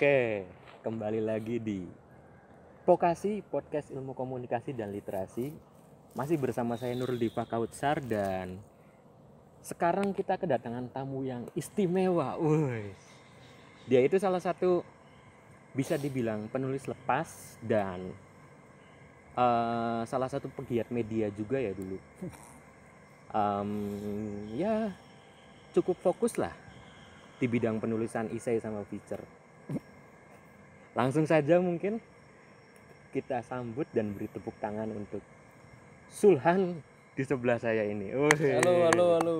Oke, kembali lagi di vokasi Podcast Ilmu Komunikasi dan Literasi. Masih bersama saya Nurul Dipa Kautsar dan sekarang kita kedatangan tamu yang istimewa. Woi. Dia itu salah satu bisa dibilang penulis lepas dan uh, salah satu pegiat media juga ya dulu. Um, ya cukup fokus lah di bidang penulisan isai sama feature Langsung saja mungkin kita sambut dan beri tepuk tangan untuk Sulhan di sebelah saya ini. Ui. Halo, halo, halo.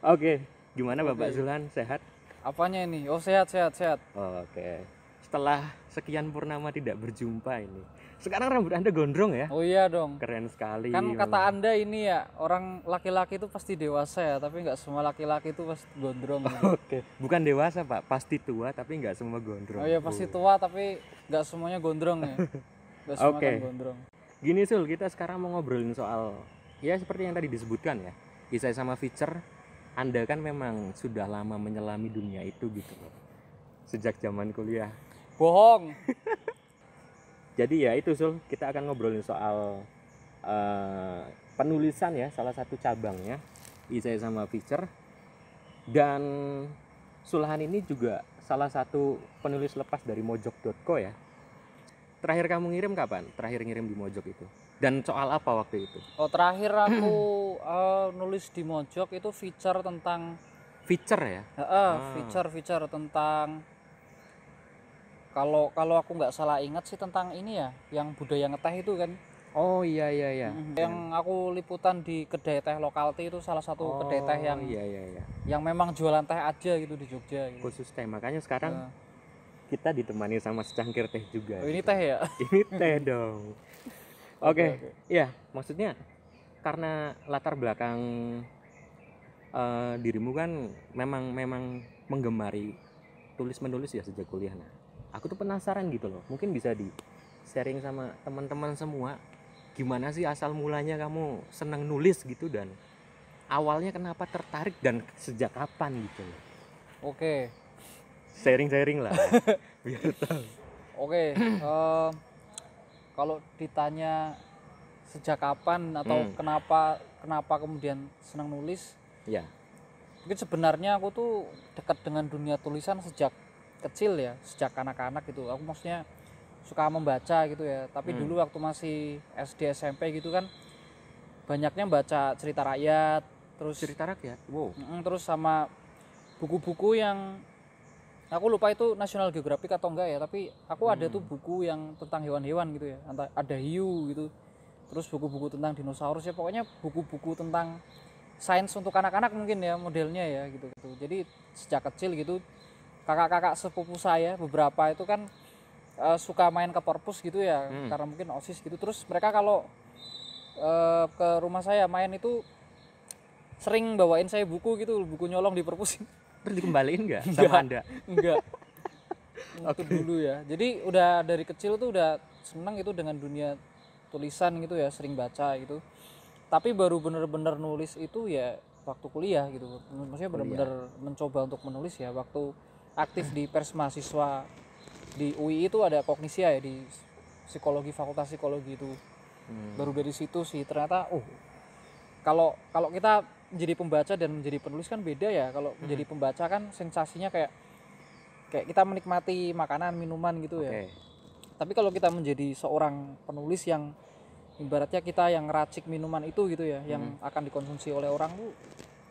Oke, gimana Bapak Sulhan? Sehat? Apanya ini? Oh, sehat, sehat, sehat. Oke. Setelah sekian purnama tidak berjumpa ini sekarang rambut Anda gondrong ya? Oh iya dong. Keren sekali. Kan memang. kata Anda ini ya, orang laki-laki itu pasti dewasa ya, tapi nggak semua laki-laki itu pasti gondrong. Gitu. Oke, okay. bukan dewasa Pak, pasti tua tapi nggak semua gondrong. Oh iya, pasti tua tapi nggak semuanya gondrong ya. Kan oke okay. kan gondrong. Gini Sul, kita sekarang mau ngobrolin soal, ya seperti yang tadi disebutkan ya, isai sama feature, Anda kan memang sudah lama menyelami dunia itu gitu loh. Sejak zaman kuliah. Bohong. jadi ya itu Sul kita akan ngobrolin soal uh, penulisan ya salah satu cabangnya Isai sama Fisher dan Sulhan ini juga salah satu penulis lepas dari mojok.co ya terakhir kamu ngirim kapan terakhir ngirim di mojok itu dan soal apa waktu itu oh terakhir aku uh, nulis di mojok itu feature tentang feature ya uh, uh, ah. feature feature tentang kalau kalau aku nggak salah ingat sih tentang ini ya yang budaya ngeteh itu kan Oh iya iya iya. Mhm. iya. Yang aku liputan di kedai teh lokal teh itu salah satu oh, kedai teh yang iya iya iya. Yang memang jualan teh aja gitu di Jogja. Gitu. Khusus teh makanya sekarang ya. kita ditemani sama secangkir teh juga. Oh, gitu. ini teh ya? ini teh dong. Oke. Okay. Okay, okay. Ya maksudnya karena latar belakang uh, dirimu kan memang memang menggemari tulis menulis ya sejak kuliah nah aku tuh penasaran gitu loh mungkin bisa di sharing sama teman-teman semua gimana sih asal mulanya kamu senang nulis gitu dan awalnya kenapa tertarik dan sejak kapan gitu loh oke sharing-sharing lah biar tahu oke uh, kalau ditanya sejak kapan atau hmm. kenapa kenapa kemudian senang nulis ya mungkin sebenarnya aku tuh dekat dengan dunia tulisan sejak kecil ya sejak anak-anak gitu aku maksudnya suka membaca gitu ya tapi hmm. dulu waktu masih SD SMP gitu kan banyaknya baca cerita rakyat terus cerita rakyat wow terus sama buku-buku yang aku lupa itu National Geographic atau enggak ya tapi aku hmm. ada tuh hmm. buku yang tentang hewan-hewan gitu ya ada hiu gitu terus buku-buku tentang dinosaurus ya pokoknya buku-buku tentang sains untuk anak-anak mungkin ya modelnya ya gitu gitu jadi sejak kecil gitu kakak-kakak sepupu saya beberapa itu kan uh, suka main ke perpus gitu ya hmm. karena mungkin osis gitu terus mereka kalau uh, ke rumah saya main itu sering bawain saya buku gitu buku nyolong di perpus terus dikembaliin nggak sama anda enggak waktu okay. dulu ya jadi udah dari kecil tuh udah seneng itu dengan dunia tulisan gitu ya sering baca gitu tapi baru bener-bener nulis itu ya waktu kuliah gitu maksudnya bener-bener mencoba untuk menulis ya waktu aktif di pers mahasiswa di UI itu ada kognisia ya di psikologi fakultas psikologi itu hmm. baru dari situ sih ternyata uh kalau kalau kita menjadi pembaca dan menjadi penulis kan beda ya kalau hmm. menjadi pembaca kan sensasinya kayak kayak kita menikmati makanan minuman gitu okay. ya tapi kalau kita menjadi seorang penulis yang ibaratnya kita yang racik minuman itu gitu ya hmm. yang akan dikonsumsi oleh orang tuh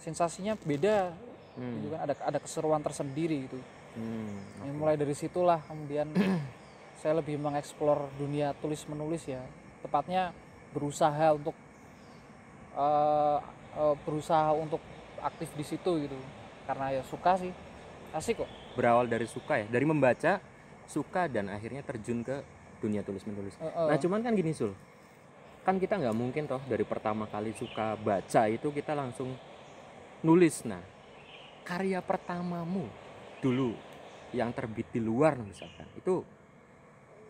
sensasinya beda hmm. itu kan ada ada keseruan tersendiri gitu hmm, ya, okay. mulai dari situlah kemudian saya lebih mengeksplor dunia tulis menulis ya tepatnya berusaha untuk uh, uh, berusaha untuk aktif di situ gitu karena ya suka sih asik kok berawal dari suka ya dari membaca suka dan akhirnya terjun ke dunia tulis menulis uh, uh. nah cuman kan gini sul kan kita nggak mungkin toh dari pertama kali suka baca itu kita langsung nulis nah karya pertamamu dulu yang terbit di luar misalkan itu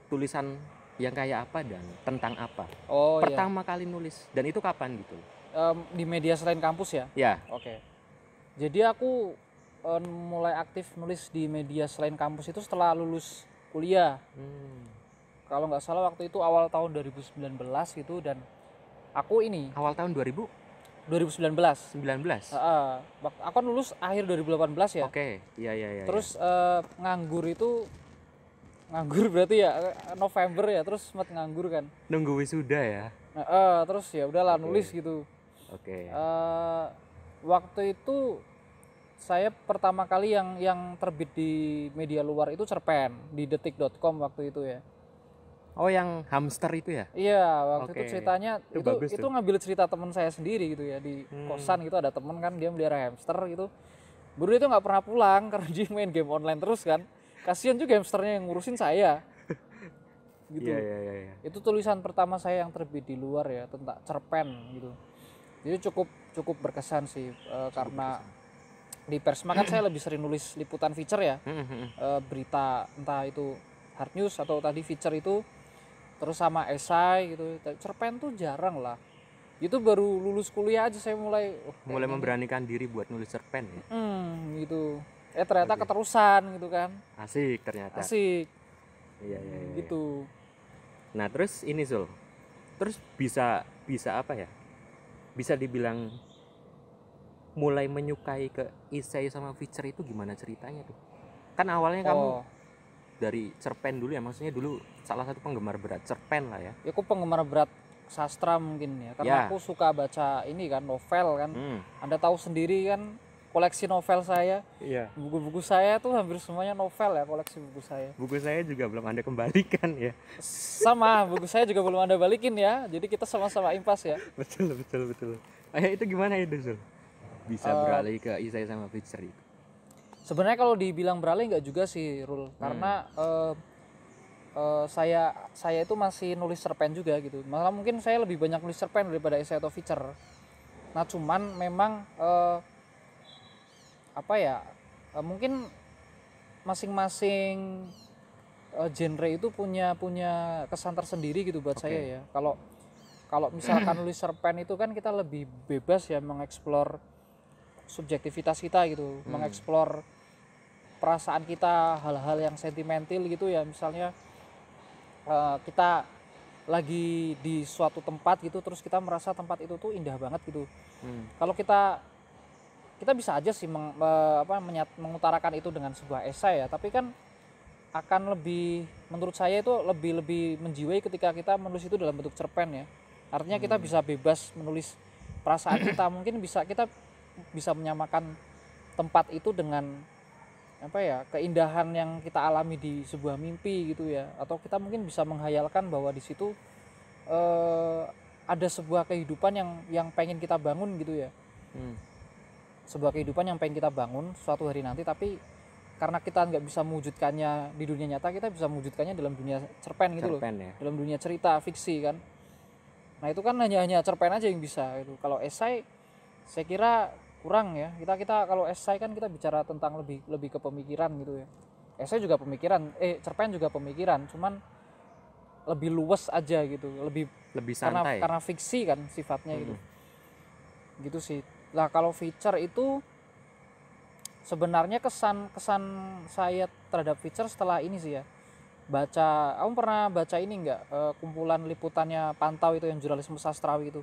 tulisan yang kayak apa dan tentang apa oh iya. pertama iya. kali nulis dan itu kapan gitu um, di media selain kampus ya ya oke okay. jadi aku um, mulai aktif nulis di media selain kampus itu setelah lulus kuliah hmm. kalau nggak salah waktu itu awal tahun 2019 gitu dan aku ini awal tahun 2000 2019. 19. Uh, uh, aku kan lulus akhir 2018 ya. Oke, okay. iya iya iya. Terus ya. Uh, nganggur itu nganggur berarti ya November ya, terus sempat nganggur kan. Nunggu wisuda ya. Uh, uh, terus ya udahlah okay. nulis gitu. Oke. Okay. Uh, eh, waktu itu saya pertama kali yang yang terbit di media luar itu cerpen di detik.com waktu itu ya. Oh yang hamster itu ya? Iya waktu okay. itu ceritanya itu itu, itu ngambil cerita teman saya sendiri gitu ya di hmm. kosan gitu ada temen kan dia melihara hamster gitu. Buru itu nggak pernah pulang karena dia main game online terus kan. Kasian juga hamsternya yang ngurusin saya. Gitu. Iya, iya iya iya. Itu tulisan pertama saya yang terbit di luar ya tentang cerpen gitu. Jadi cukup cukup berkesan sih uh, karena berkesan di pers. kan saya lebih sering nulis liputan feature ya e, berita entah itu hard news atau tadi feature itu terus sama esai gitu cerpen tuh jarang lah itu baru lulus kuliah aja saya mulai oh, mulai ini. memberanikan diri buat nulis cerpen ya hmm, gitu eh ternyata Oke. keterusan gitu kan asik ternyata asik iya, iya iya, iya. gitu nah terus ini Zul terus bisa bisa apa ya bisa dibilang mulai menyukai ke isai sama feature itu gimana ceritanya tuh kan awalnya oh. kamu dari cerpen dulu ya maksudnya dulu salah satu penggemar berat cerpen lah ya ya aku penggemar berat sastra mungkin ya karena ya. aku suka baca ini kan novel kan hmm. anda tahu sendiri kan koleksi novel saya Iya. buku-buku saya tuh hampir semuanya novel ya koleksi buku saya buku saya juga belum anda kembalikan ya sama buku saya juga belum anda balikin ya jadi kita sama-sama impas ya betul betul betul Ayah eh, itu gimana ya Dusul? bisa uh, beralih ke Isai sama Fitcher itu sebenarnya kalau dibilang beralih nggak juga sih rule karena uh, uh, saya saya itu masih nulis cerpen juga gitu malah mungkin saya lebih banyak nulis cerpen daripada essay atau feature nah cuman memang uh, apa ya uh, mungkin masing-masing uh, genre itu punya punya kesan tersendiri gitu buat okay. saya ya kalau kalau misalkan nulis cerpen itu kan kita lebih bebas ya mengeksplor subjektivitas kita gitu, hmm. mengeksplor perasaan kita hal-hal yang sentimental gitu ya misalnya uh, kita lagi di suatu tempat gitu terus kita merasa tempat itu tuh indah banget gitu hmm. kalau kita kita bisa aja sih meng, uh, apa, menyat, mengutarakan itu dengan sebuah esai ya tapi kan akan lebih menurut saya itu lebih lebih menjiwai ketika kita menulis itu dalam bentuk cerpen ya artinya hmm. kita bisa bebas menulis perasaan kita mungkin bisa kita bisa menyamakan tempat itu dengan apa ya keindahan yang kita alami di sebuah mimpi gitu ya atau kita mungkin bisa menghayalkan bahwa di situ eh, ada sebuah kehidupan yang yang pengen kita bangun gitu ya hmm. sebuah kehidupan yang pengen kita bangun suatu hari nanti tapi karena kita nggak bisa mewujudkannya di dunia nyata kita bisa mewujudkannya dalam dunia cerpen gitu cerpen, loh ya. dalam dunia cerita fiksi kan nah itu kan hanya hanya cerpen aja yang bisa itu kalau esai saya kira kurang ya kita kita kalau esai kan kita bicara tentang lebih lebih ke pemikiran gitu ya esai juga pemikiran eh cerpen juga pemikiran cuman lebih luwes aja gitu lebih lebih santai karena, karena fiksi kan sifatnya gitu. hmm. gitu gitu sih lah kalau feature itu sebenarnya kesan kesan saya terhadap feature setelah ini sih ya baca kamu pernah baca ini nggak eh, kumpulan liputannya pantau itu yang jurnalisme sastrawi itu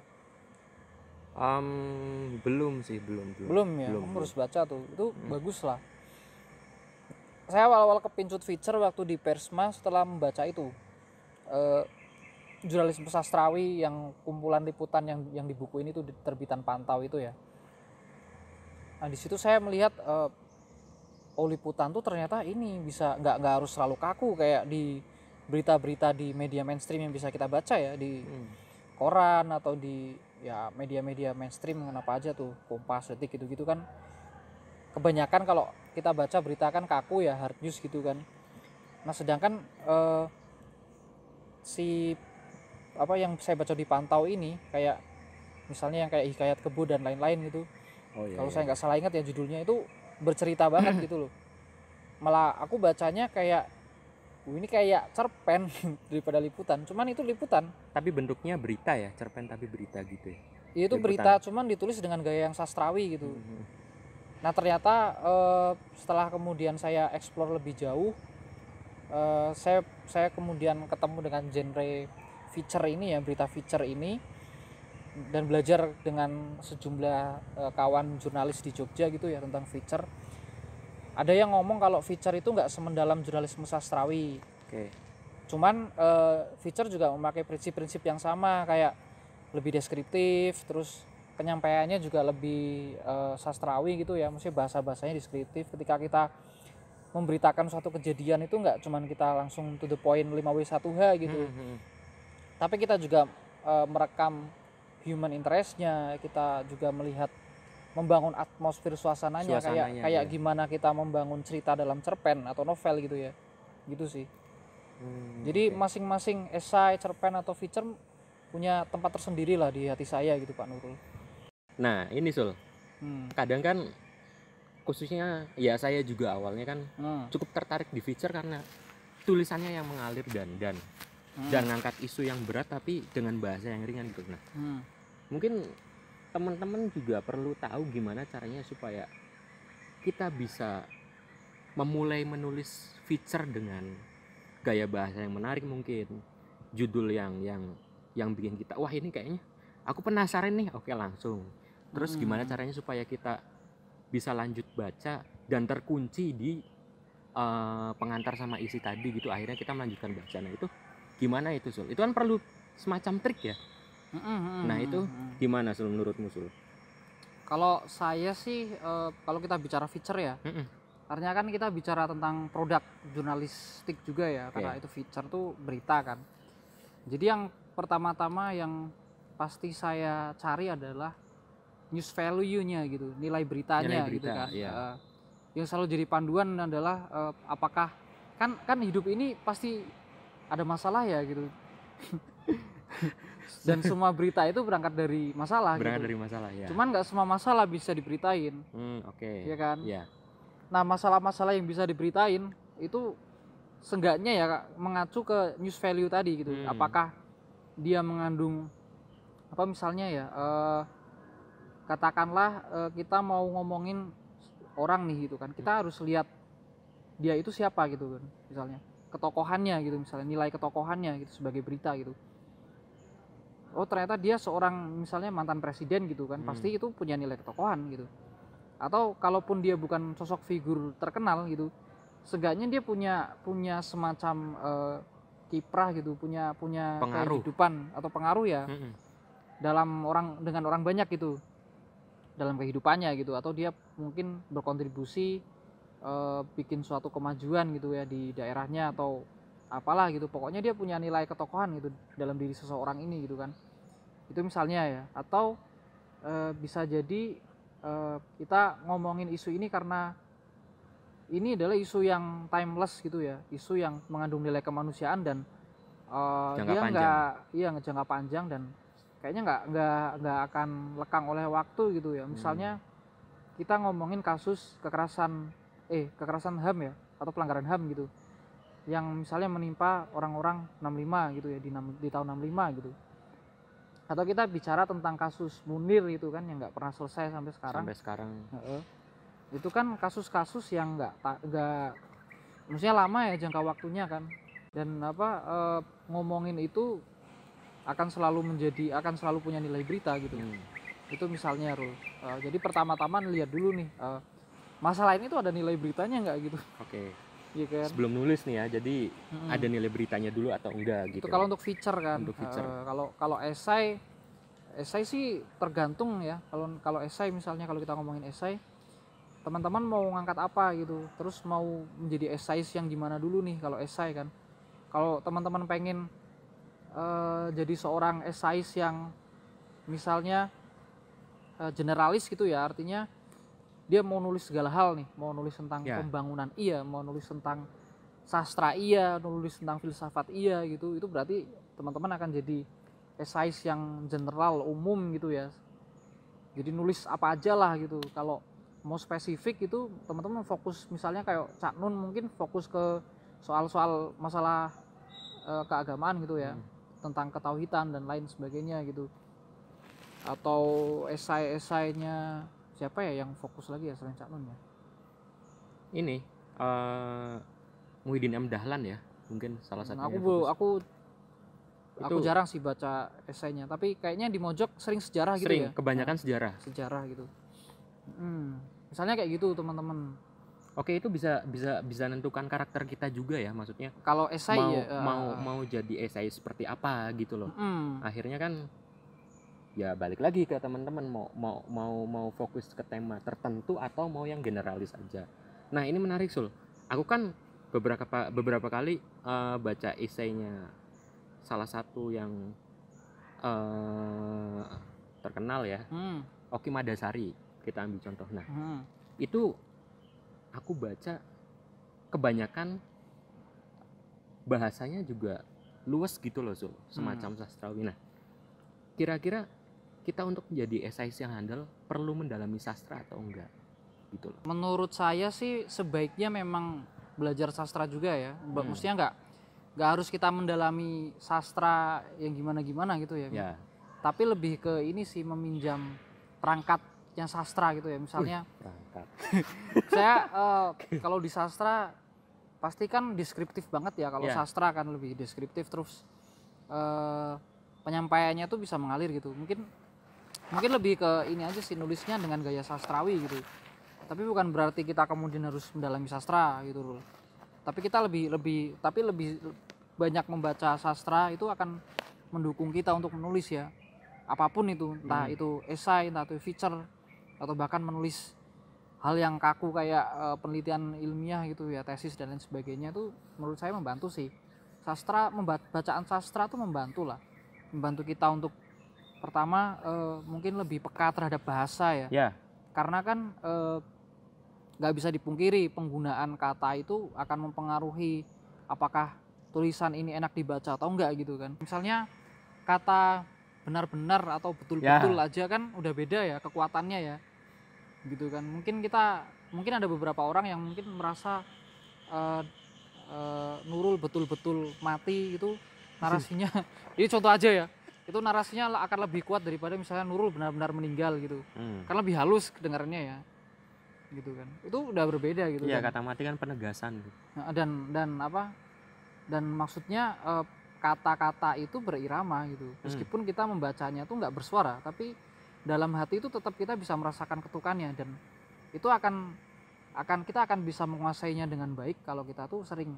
Um, belum sih, belum belum. Belum ya, belum, belum. harus baca tuh. Itu hmm. bagus lah. Saya awal-awal kepincut feature waktu di Persma setelah membaca itu. Uh, jurnalisme sastrawi yang kumpulan liputan yang yang di buku ini tuh terbitan Pantau itu ya. Nah di situ saya melihat uh, oh liputan tuh ternyata ini bisa nggak nggak harus selalu kaku kayak di berita-berita di media mainstream yang bisa kita baca ya di hmm. koran atau di ya media-media mainstream kenapa aja tuh kompas detik gitu-gitu kan kebanyakan kalau kita baca berita kan kaku ya hard news gitu kan nah sedangkan eh, si apa yang saya baca di pantau ini kayak misalnya yang kayak hikayat kebu dan lain-lain gitu oh, iya, kalau iya. saya nggak salah ingat ya judulnya itu bercerita banget gitu loh malah aku bacanya kayak ini kayak cerpen daripada liputan cuman itu liputan tapi bentuknya berita ya cerpen tapi berita gitu ya iya, itu liputan. berita cuman ditulis dengan gaya yang sastrawi gitu mm-hmm. nah ternyata uh, setelah kemudian saya explore lebih jauh uh, saya saya kemudian ketemu dengan genre feature ini ya berita feature ini dan belajar dengan sejumlah uh, kawan jurnalis di Jogja gitu ya tentang feature ada yang ngomong kalau feature itu nggak semendalam jurnalisme sastrawi oke okay. cuman uh, eh, feature juga memakai prinsip-prinsip yang sama kayak lebih deskriptif terus penyampaiannya juga lebih uh, sastrawi gitu ya maksudnya bahasa bahasanya deskriptif ketika kita memberitakan suatu kejadian itu nggak cuman kita langsung to the point 5W1H gitu hmm, hmm, hmm. tapi kita juga uh, merekam human interestnya kita juga melihat membangun atmosfer suasananya, suasananya kayak kayak iya. gimana kita membangun cerita dalam cerpen atau novel gitu ya gitu sih hmm, jadi masing-masing esai cerpen atau feature punya tempat tersendiri lah di hati saya gitu Pak Nurul nah ini Sul hmm. kadang kan khususnya ya saya juga awalnya kan hmm. cukup tertarik di feature karena tulisannya yang mengalir dan dan hmm. dan ngangkat isu yang berat tapi dengan bahasa yang ringan gitu nah hmm. mungkin teman-teman juga perlu tahu gimana caranya supaya kita bisa memulai menulis feature dengan gaya bahasa yang menarik mungkin judul yang yang yang bikin kita wah ini kayaknya aku penasaran nih oke langsung terus hmm. gimana caranya supaya kita bisa lanjut baca dan terkunci di uh, pengantar sama isi tadi gitu akhirnya kita melanjutkan bacaan nah, itu gimana itu Sul itu kan perlu semacam trik ya Mm -hmm. Nah itu gimana sul menurutmu sul? Kalau saya sih e, kalau kita bicara feature ya, mm -hmm. artinya kan kita bicara tentang produk jurnalistik juga ya, okay. karena itu feature tuh berita kan. Jadi yang pertama-tama yang pasti saya cari adalah news value-nya gitu, nilai beritanya nilai gitu berita, gitu kan. Yeah. Iya. E, yang selalu jadi panduan adalah e, apakah kan kan hidup ini pasti ada masalah ya gitu. dan semua berita itu berangkat dari masalah berangkat gitu. dari masalah ya cuman nggak semua masalah bisa diberitain hmm, oke okay. ya kan ya nah masalah-masalah yang bisa diberitain itu seenggaknya ya mengacu ke news value tadi gitu hmm. apakah dia mengandung apa misalnya ya uh, katakanlah uh, kita mau ngomongin orang nih gitu kan kita hmm. harus lihat dia itu siapa gitu kan misalnya ketokohannya gitu misalnya nilai ketokohannya gitu sebagai berita gitu oh ternyata dia seorang misalnya mantan presiden gitu kan hmm. pasti itu punya nilai ketokohan gitu atau kalaupun dia bukan sosok figur terkenal gitu seenggaknya dia punya punya semacam uh, kiprah gitu punya punya pengaruh. kehidupan atau pengaruh ya hmm, -hmm. dalam orang dengan orang banyak gitu dalam kehidupannya gitu atau dia mungkin berkontribusi uh, bikin suatu kemajuan gitu ya di daerahnya atau apalah gitu pokoknya dia punya nilai ketokohan gitu dalam diri seseorang ini gitu kan itu misalnya ya atau e, bisa jadi e, kita ngomongin isu ini karena ini adalah isu yang timeless gitu ya isu yang mengandung nilai kemanusiaan dan e, dia nggak iya ngejangka panjang dan kayaknya nggak nggak nggak akan lekang oleh waktu gitu ya misalnya hmm. kita ngomongin kasus kekerasan eh kekerasan ham ya atau pelanggaran ham gitu yang misalnya menimpa orang-orang 65 gitu ya di, di tahun 65 gitu atau kita bicara tentang kasus Munir itu kan yang nggak pernah selesai sampai sekarang sampai sekarang e -e. itu kan kasus-kasus yang nggak nggak maksudnya lama ya jangka waktunya kan dan apa e, ngomongin itu akan selalu menjadi akan selalu punya nilai berita gitu hmm. itu misalnya Rul e, jadi pertama-tama lihat dulu nih e, masalah ini tuh ada nilai beritanya nggak gitu oke okay Iya kan? Sebelum nulis nih ya, jadi hmm. ada nilai beritanya dulu atau enggak gitu. Itu kalau untuk feature kan. Untuk feature. Uh, kalau kalau esai esai sih tergantung ya. Kalau kalau esai misalnya kalau kita ngomongin esai teman-teman mau ngangkat apa gitu. Terus mau menjadi esai yang gimana dulu nih kalau esai kan. Kalau teman-teman pengen uh, jadi seorang esai yang misalnya uh, generalis gitu ya, artinya dia mau nulis segala hal nih mau nulis tentang yeah. pembangunan iya mau nulis tentang sastra iya nulis tentang filsafat iya gitu itu berarti teman-teman akan jadi esai yang general umum gitu ya jadi nulis apa aja lah gitu kalau mau spesifik itu teman-teman fokus misalnya kayak Cak Nun mungkin fokus ke soal-soal masalah e, keagamaan gitu ya hmm. tentang ketauhidan dan lain sebagainya gitu atau esai-esainya siapa ya yang fokus lagi ya selain Cak Nun ya ini uh, Muhyiddin M Dahlan ya mungkin salah hmm, satu. nah, aku bu, aku itu, aku jarang sih baca esainya tapi kayaknya di Mojok sering sejarah gitu sering, gitu ya Sering, kebanyakan nah, sejarah sejarah gitu hmm, misalnya kayak gitu teman-teman Oke itu bisa bisa bisa nentukan karakter kita juga ya maksudnya. Kalau esai mau ya, uh, mau eh. mau jadi esai seperti apa gitu loh. Hmm. Akhirnya kan ya balik lagi ke teman-teman mau mau mau mau fokus ke tema tertentu atau mau yang generalis aja nah ini menarik sul aku kan beberapa beberapa kali uh, baca esainya salah satu yang uh, terkenal ya hmm. Oki Madasari kita ambil contoh nah hmm. itu aku baca kebanyakan bahasanya juga luas gitu loh sul. semacam hmm. sastrawi nah kira-kira kita untuk menjadi SIC yang handal perlu mendalami sastra atau enggak gitu loh. Menurut saya sih sebaiknya memang belajar sastra juga ya. Hmm. maksudnya enggak enggak harus kita mendalami sastra yang gimana-gimana gitu ya. ya. Tapi lebih ke ini sih meminjam perangkat yang sastra gitu ya. Misalnya saya uh, kalau di sastra pasti kan deskriptif banget ya kalau ya. sastra kan lebih deskriptif terus uh, penyampaiannya tuh bisa mengalir gitu. Mungkin mungkin lebih ke ini aja sih nulisnya dengan gaya sastrawi gitu tapi bukan berarti kita kemudian harus mendalami sastra gitu loh tapi kita lebih lebih tapi lebih banyak membaca sastra itu akan mendukung kita untuk menulis ya apapun itu entah hmm. itu esai entah itu feature atau bahkan menulis hal yang kaku kayak uh, penelitian ilmiah gitu ya tesis dan lain sebagainya itu menurut saya membantu sih sastra membacaan sastra tuh membantu lah membantu kita untuk pertama uh, mungkin lebih peka terhadap bahasa ya. ya Karena kan eh, nggak uh, bisa dipungkiri penggunaan kata itu akan mempengaruhi apakah tulisan ini enak dibaca atau enggak gitu kan. Misalnya kata benar-benar atau betul-betul ya. aja kan udah beda ya kekuatannya ya. Gitu kan. Mungkin kita mungkin ada beberapa orang yang mungkin merasa uh, uh, Nurul betul-betul mati gitu narasinya. ini contoh aja ya itu narasinya akan lebih kuat daripada misalnya Nurul benar-benar meninggal gitu hmm. karena lebih halus kedengarannya ya gitu kan itu udah berbeda gitu ya kan. kata mati kan penegasan nah, dan dan apa dan maksudnya eh, kata-kata itu berirama gitu hmm. meskipun hmm. kita membacanya tuh nggak bersuara tapi dalam hati itu tetap kita bisa merasakan ketukannya dan itu akan akan kita akan bisa menguasainya dengan baik kalau kita tuh sering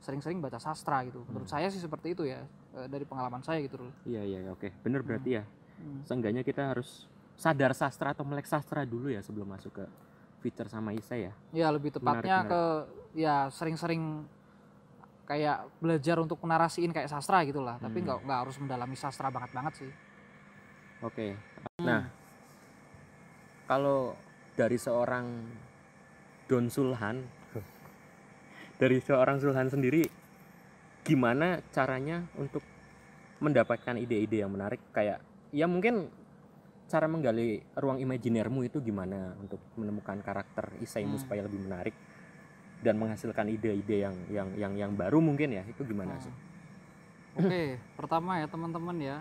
sering-sering baca sastra gitu. Menurut hmm. saya sih seperti itu ya eh, dari pengalaman saya gitu loh. Iya iya oke, bener berarti hmm. ya. Hmm. Seenggaknya kita harus sadar sastra atau melek sastra dulu ya sebelum masuk ke fitur sama Isa ya. Iya lebih tepatnya menarik, ke ya sering-sering kayak belajar untuk narasiin kayak sastra gitulah, hmm. tapi nggak nggak harus mendalami sastra banget banget sih. Oke, okay. hmm. nah kalau dari seorang Don Sulhan dari seorang Zulhan sendiri gimana caranya untuk mendapatkan ide-ide yang menarik kayak ya mungkin cara menggali ruang imajinermu itu gimana untuk menemukan karakter isaimu hmm. supaya lebih menarik dan menghasilkan ide-ide yang yang yang yang baru mungkin ya itu gimana hmm. sih? Oke, okay. pertama ya teman-teman ya.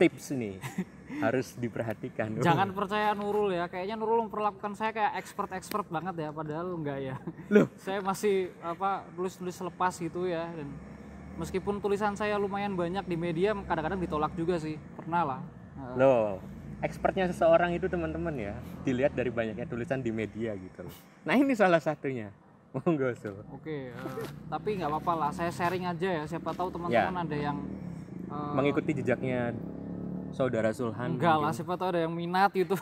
Tips nih. harus diperhatikan. Jangan uh. percaya Nurul ya. Kayaknya Nurul memperlakukan saya kayak expert-expert banget ya padahal enggak ya. Loh, saya masih apa tulis-tulis lepas gitu ya dan meskipun tulisan saya lumayan banyak di media kadang-kadang ditolak juga sih. Pernah lah. Loh, expertnya seseorang itu teman-teman ya dilihat dari banyaknya tulisan di media gitu loh. Nah, ini salah satunya. Monggo, Oke, okay, uh, eh, tapi nggak apa-apa lah. Saya sharing aja ya. Siapa tahu teman-teman ya. ada yang uh, mengikuti jejaknya saudara Sulhan enggak lah siapa tahu ada yang minat gitu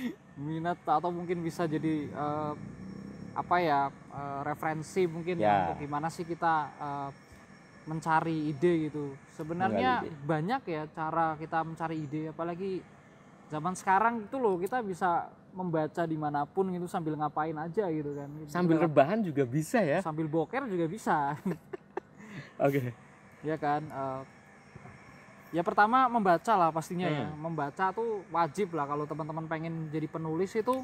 minat atau mungkin bisa jadi uh, apa ya uh, referensi mungkin ya. untuk gimana sih kita uh, mencari ide gitu sebenarnya banyak ya cara kita mencari ide apalagi zaman sekarang itu loh kita bisa membaca dimanapun gitu sambil ngapain aja gitu kan sambil Dalam, rebahan juga bisa ya sambil boker juga bisa oke okay. ya kan uh, Ya pertama membaca lah pastinya ya. hmm. ya. Membaca tuh wajib lah kalau teman-teman pengen jadi penulis itu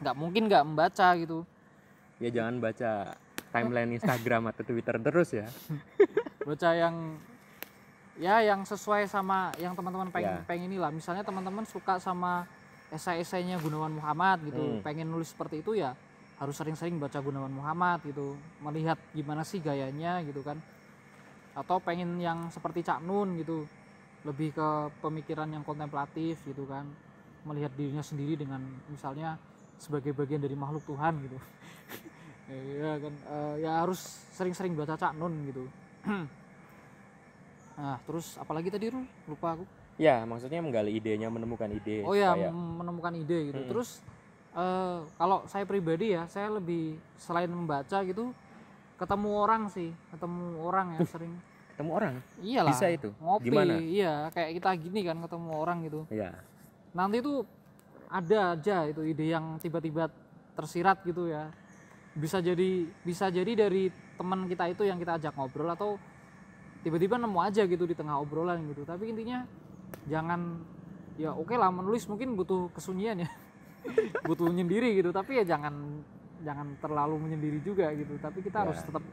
nggak mungkin nggak membaca gitu. Ya jangan baca timeline Instagram atau Twitter terus ya. baca yang ya yang sesuai sama yang teman-teman pengen ya. pengen inilah. Misalnya teman-teman suka sama esai-esainya Gunawan Muhammad gitu, hmm. pengen nulis seperti itu ya harus sering-sering baca Gunawan Muhammad gitu, melihat gimana sih gayanya gitu kan atau pengen yang seperti Cak Nun gitu lebih ke pemikiran yang kontemplatif gitu kan melihat dirinya sendiri dengan misalnya sebagai bagian dari makhluk Tuhan gitu ya kan uh, ya harus sering-sering baca Cak Nun gitu nah terus apalagi tadi Ru? lupa aku ya maksudnya menggali idenya menemukan ide oh ya menemukan ide gitu hmm. terus uh, kalau saya pribadi ya saya lebih selain membaca gitu ketemu orang sih ketemu orang ya sering ketemu orang iyalah bisa itu ngopi Gimana? iya kayak kita gini kan ketemu orang gitu iya nanti tuh ada aja itu ide yang tiba-tiba tersirat gitu ya bisa jadi bisa jadi dari teman kita itu yang kita ajak ngobrol atau tiba-tiba nemu aja gitu di tengah obrolan gitu tapi intinya jangan ya oke okay lah menulis mungkin butuh kesunyian ya butuh nyendiri gitu tapi ya jangan jangan terlalu menyendiri juga gitu tapi kita yeah. harus iya. tetap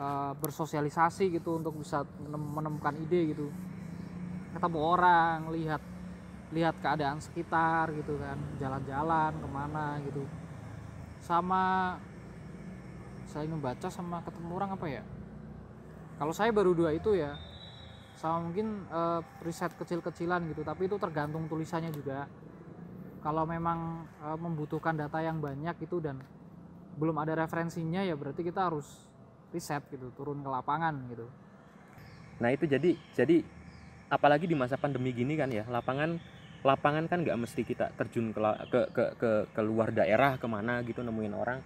uh, bersosialisasi gitu untuk bisa menemukan ide gitu ketemu orang lihat lihat keadaan sekitar gitu kan jalan-jalan kemana gitu sama saya membaca sama ketemu orang apa ya kalau saya baru dua itu ya sama mungkin uh, riset kecil-kecilan gitu tapi itu tergantung tulisannya juga kalau memang e, membutuhkan data yang banyak itu dan belum ada referensinya ya berarti kita harus riset gitu turun ke lapangan gitu nah itu jadi jadi apalagi di masa pandemi gini kan ya lapangan lapangan kan nggak mesti kita terjun ke ke ke, ke keluar daerah kemana gitu nemuin orang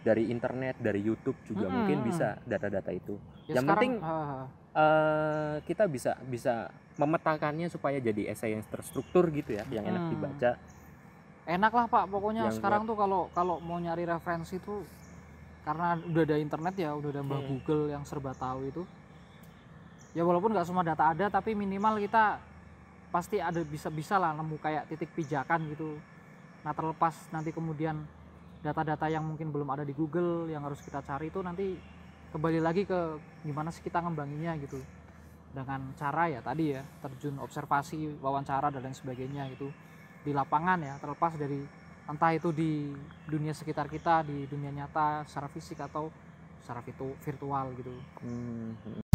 dari internet dari YouTube juga hmm, mungkin bisa data-data itu ya yang sekarang, penting uh, uh, kita bisa bisa memetakannya supaya jadi esai yang terstruktur gitu ya yang enak hmm. dibaca enak lah pak pokoknya yang sekarang buat... tuh kalau kalau mau nyari referensi tuh karena udah ada internet ya udah ada mbak hmm. Google yang serba tahu itu ya walaupun nggak semua data ada tapi minimal kita pasti ada bisa bisa lah nemu kayak titik pijakan gitu nah terlepas nanti kemudian data-data yang mungkin belum ada di Google yang harus kita cari itu nanti kembali lagi ke gimana sih kita ngembanginnya gitu dengan cara ya tadi ya terjun observasi wawancara dan lain sebagainya gitu di lapangan ya terlepas dari entah itu di dunia sekitar kita di dunia nyata secara fisik atau secara virtual gitu hmm. hmm.